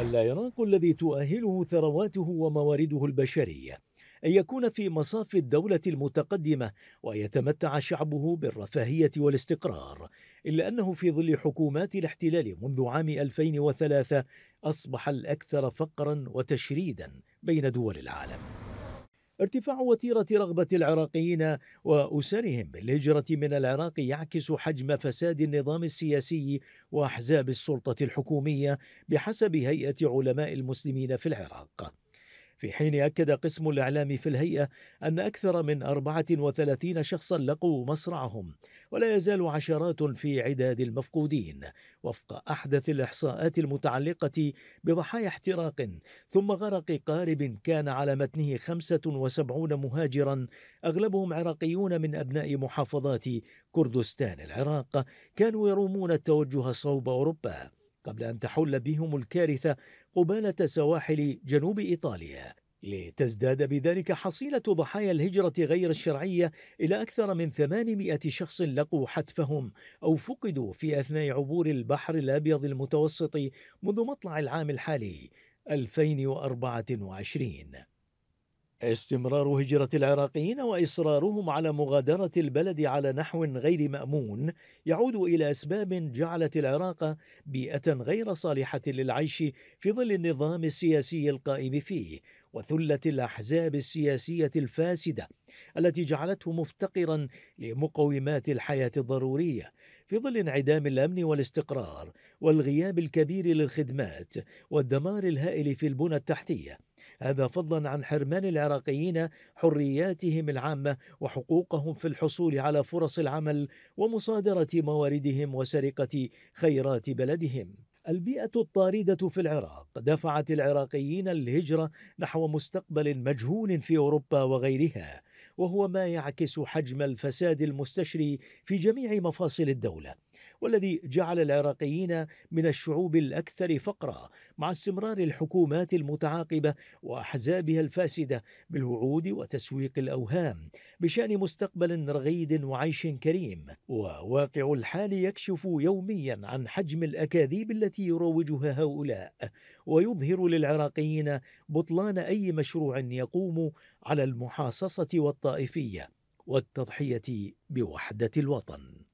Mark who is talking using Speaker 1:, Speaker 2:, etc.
Speaker 1: العراق الذي تؤهله ثرواته وموارده البشريه ان يكون في مصاف الدوله المتقدمه ويتمتع شعبه بالرفاهيه والاستقرار الا انه في ظل حكومات الاحتلال منذ عام 2003 اصبح الاكثر فقرا وتشريدا بين دول العالم ارتفاع وتيرة رغبة العراقيين وأسرهم بالهجرة من العراق يعكس حجم فساد النظام السياسي وأحزاب السلطة الحكومية بحسب هيئة علماء المسلمين في العراق في حين أكد قسم الإعلام في الهيئة أن أكثر من 34 شخصا لقوا مصرعهم ولا يزال عشرات في عداد المفقودين وفق أحدث الإحصاءات المتعلقة بضحايا احتراق ثم غرق قارب كان على متنه 75 مهاجرا أغلبهم عراقيون من أبناء محافظات كردستان العراق كانوا يرومون التوجه صوب أوروبا قبل أن تحل بهم الكارثة قبالة سواحل جنوب إيطاليا لتزداد بذلك حصيلة ضحايا الهجرة غير الشرعية إلى أكثر من 800 شخص لقوا حتفهم أو فقدوا في أثناء عبور البحر الأبيض المتوسط منذ مطلع العام الحالي 2024 استمرار هجرة العراقيين وإصرارهم على مغادرة البلد على نحو غير مأمون يعود إلى أسباب جعلت العراق بيئة غير صالحة للعيش في ظل النظام السياسي القائم فيه وثلة الأحزاب السياسية الفاسدة التي جعلته مفتقرا لمقومات الحياة الضرورية في ظل انعدام الأمن والاستقرار والغياب الكبير للخدمات والدمار الهائل في البنى التحتية هذا فضلا عن حرمان العراقيين حرياتهم العامة وحقوقهم في الحصول على فرص العمل ومصادرة مواردهم وسرقة خيرات بلدهم البيئة الطاردة في العراق دفعت العراقيين الهجرة نحو مستقبل مجهول في أوروبا وغيرها وهو ما يعكس حجم الفساد المستشري في جميع مفاصل الدولة والذي جعل العراقيين من الشعوب الأكثر فقرا مع استمرار الحكومات المتعاقبة وأحزابها الفاسدة بالوعود وتسويق الأوهام بشأن مستقبل رغيد وعيش كريم وواقع الحال يكشف يوميا عن حجم الأكاذيب التي يروجها هؤلاء ويظهر للعراقيين بطلان أي مشروع يقوم على المحاصصة والطائفية والتضحية بوحدة الوطن